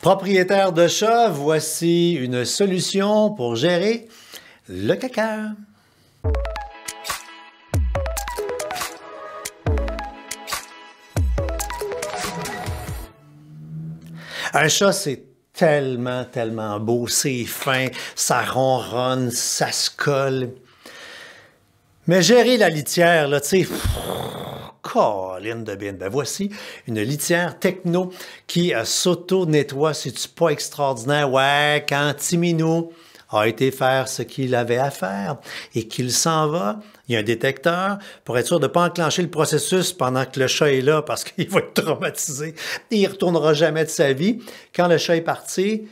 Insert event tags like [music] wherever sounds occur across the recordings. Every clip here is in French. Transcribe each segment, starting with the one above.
Propriétaire de chat, voici une solution pour gérer le caca. Un chat, c'est tellement, tellement beau, c'est fin, ça ronronne, ça se colle. Mais gérer la litière, là, tu sais colline de bine. Ben, voici une litière techno qui euh, s'auto-nettoie. C'est-tu pas extraordinaire? Ouais, quand Timino a été faire ce qu'il avait à faire et qu'il s'en va, il y a un détecteur pour être sûr de ne pas enclencher le processus pendant que le chat est là parce [laughs] qu'il va être traumatisé et il ne retournera jamais de sa vie. Quand le chat est parti,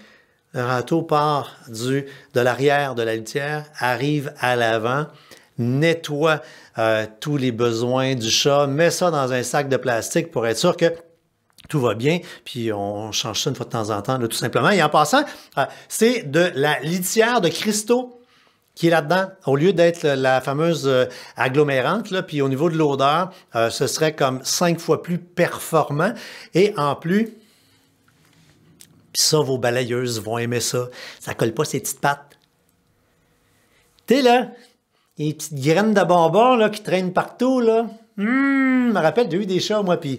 le râteau part du, de l'arrière de la litière, arrive à l'avant nettoie euh, tous les besoins du chat, mets ça dans un sac de plastique pour être sûr que tout va bien, puis on change ça une fois de temps en temps, tout simplement. Et en passant, euh, c'est de la litière de cristaux qui est là-dedans, au lieu d'être la fameuse euh, agglomérante, là, puis au niveau de l'odeur, ce serait comme cinq fois plus performant. Et en plus, ça, vos balayeuses vont aimer ça. Ça colle pas ses petites pattes. T'es là, des petites graines de bonbons là, qui traînent partout. Là. Hmm, je me rappelle, j'ai eu des chats, moi, puis...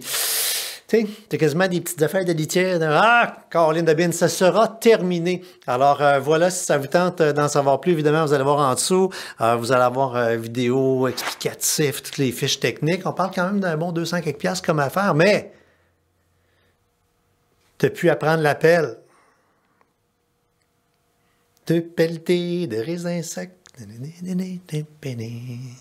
Tu sais, quasiment des petites affaires de litière. Ah, Caroline de bine, ça sera terminé. Alors euh, voilà, si ça vous tente euh, d'en savoir plus, évidemment, vous allez voir en dessous. Euh, vous allez avoir une vidéo, explicatif, toutes les fiches techniques. On parle quand même d'un bon 200 quelques piastres comme affaire, mais t'as pu apprendre pelle. De pelleter, de raisins secs, Penny.